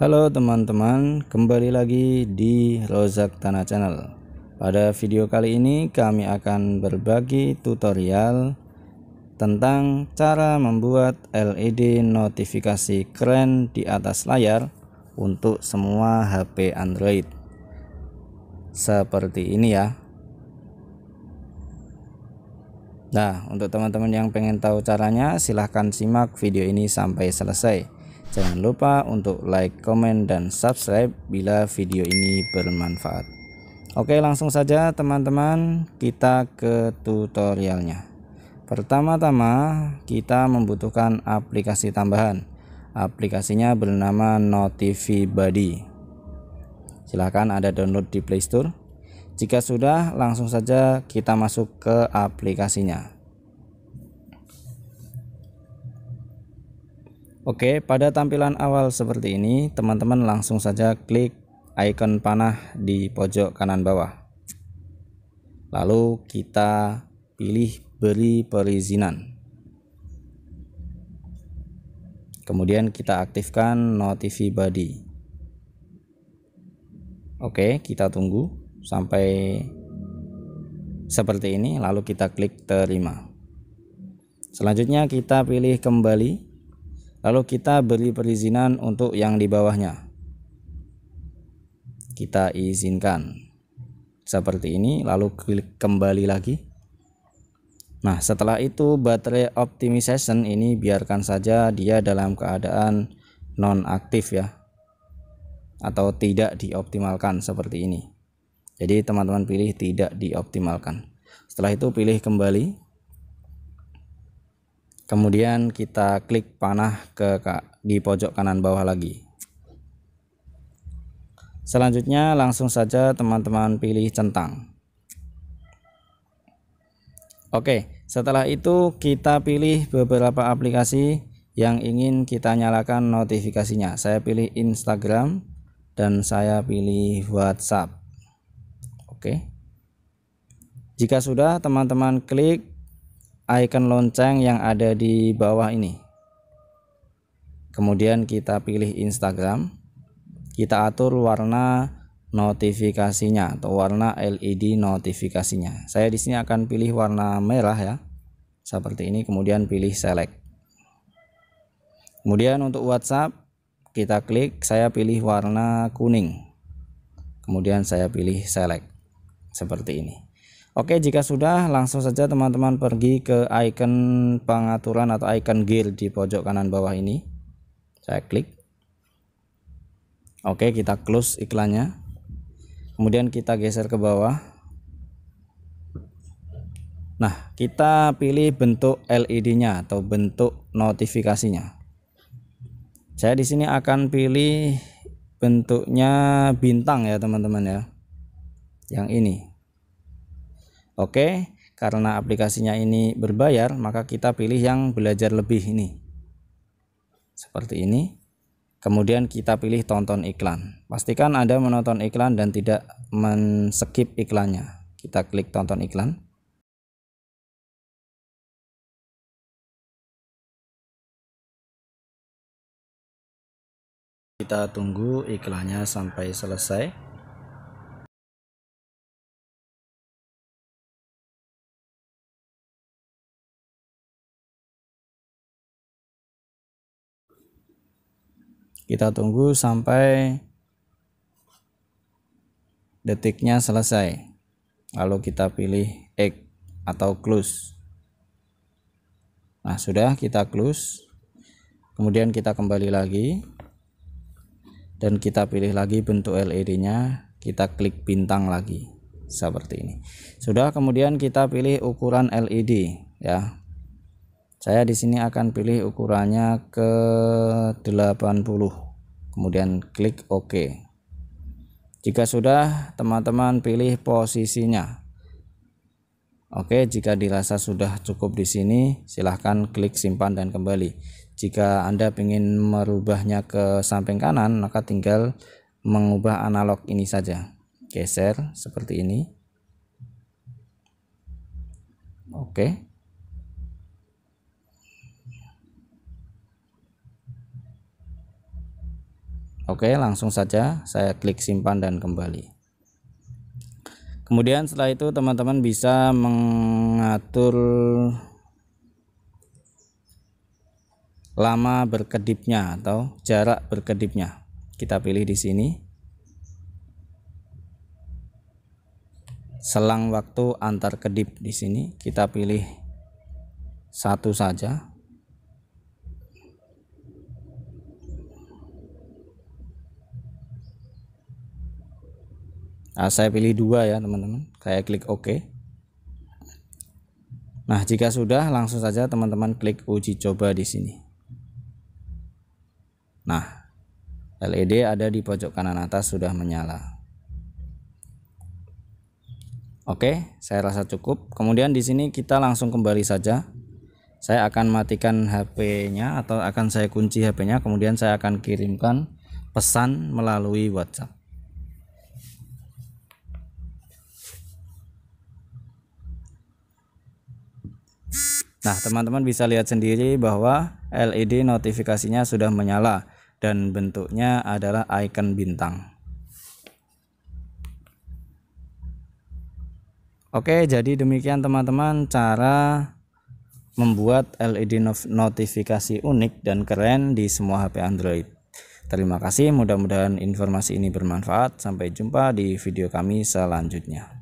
Halo teman-teman, kembali lagi di Rozak Tanah Channel. Pada video kali ini kami akan berbagi tutorial tentang cara membuat LED notifikasi keren di atas layar untuk semua HP Android. Seperti ini ya. Nah, untuk teman-teman yang pengen tahu caranya, silahkan simak video ini sampai selesai. Jangan lupa untuk like, komen, dan subscribe bila video ini bermanfaat. Oke langsung saja teman-teman kita ke tutorialnya. Pertama-tama kita membutuhkan aplikasi tambahan. Aplikasinya bernama Notifi Buddy. Silahkan ada download di Play Store. Jika sudah langsung saja kita masuk ke aplikasinya. Oke, pada tampilan awal seperti ini, teman-teman langsung saja klik icon panah di pojok kanan bawah. Lalu kita pilih beri perizinan. Kemudian kita aktifkan notify body. Oke, kita tunggu sampai seperti ini lalu kita klik terima. Selanjutnya kita pilih kembali Lalu kita beri perizinan untuk yang di bawahnya. Kita izinkan seperti ini, lalu klik kembali lagi. Nah, setelah itu baterai optimization ini biarkan saja dia dalam keadaan non aktif ya atau tidak dioptimalkan seperti ini. Jadi teman-teman pilih tidak dioptimalkan. Setelah itu pilih kembali Kemudian kita klik panah ke di pojok kanan bawah lagi. Selanjutnya langsung saja teman-teman pilih centang. Oke, setelah itu kita pilih beberapa aplikasi yang ingin kita nyalakan notifikasinya. Saya pilih Instagram dan saya pilih WhatsApp. Oke. Jika sudah teman-teman klik icon lonceng yang ada di bawah ini kemudian kita pilih Instagram kita atur warna notifikasinya atau warna LED notifikasinya saya di sini akan pilih warna merah ya seperti ini kemudian pilih select kemudian untuk WhatsApp kita klik saya pilih warna kuning kemudian saya pilih select seperti ini Oke, jika sudah langsung saja teman-teman pergi ke icon pengaturan atau icon gear di pojok kanan bawah ini. Saya klik. Oke, kita close iklannya. Kemudian kita geser ke bawah. Nah, kita pilih bentuk LED-nya atau bentuk notifikasinya. Saya di sini akan pilih bentuknya bintang ya, teman-teman ya. Yang ini. Oke, karena aplikasinya ini berbayar, maka kita pilih yang belajar lebih ini. Seperti ini. Kemudian kita pilih tonton iklan. Pastikan Anda menonton iklan dan tidak men-skip iklannya. Kita klik tonton iklan. Kita tunggu iklannya sampai selesai. Kita tunggu sampai detiknya selesai. Lalu kita pilih X atau close. Nah, sudah kita close. Kemudian kita kembali lagi dan kita pilih lagi bentuk LED-nya, kita klik bintang lagi seperti ini. Sudah, kemudian kita pilih ukuran LED ya. Saya di sini akan pilih ukurannya ke 80. Kemudian klik OK. Jika sudah, teman-teman pilih posisinya. Oke, jika dirasa sudah cukup di sini, silahkan klik simpan dan kembali. Jika Anda ingin merubahnya ke samping kanan, maka tinggal mengubah analog ini saja. Geser seperti ini. Oke. Okay. Oke, langsung saja saya klik simpan dan kembali. Kemudian setelah itu teman-teman bisa mengatur lama berkedipnya atau jarak berkedipnya. Kita pilih di sini. Selang waktu antar kedip di sini kita pilih satu saja. nah, saya pilih dua ya teman-teman saya klik OK nah jika sudah langsung saja teman-teman klik uji coba di sini nah LED ada di pojok kanan atas sudah menyala Oke, saya rasa cukup. Kemudian di sini kita langsung kembali saja. Saya akan matikan HP-nya atau akan saya kunci HP-nya, kemudian saya akan kirimkan pesan melalui WhatsApp. Nah, teman-teman bisa lihat sendiri bahwa LED notifikasinya sudah menyala dan bentuknya adalah icon bintang. Oke, jadi demikian teman-teman cara membuat LED notifikasi unik dan keren di semua HP Android. Terima kasih, mudah-mudahan informasi ini bermanfaat. Sampai jumpa di video kami selanjutnya.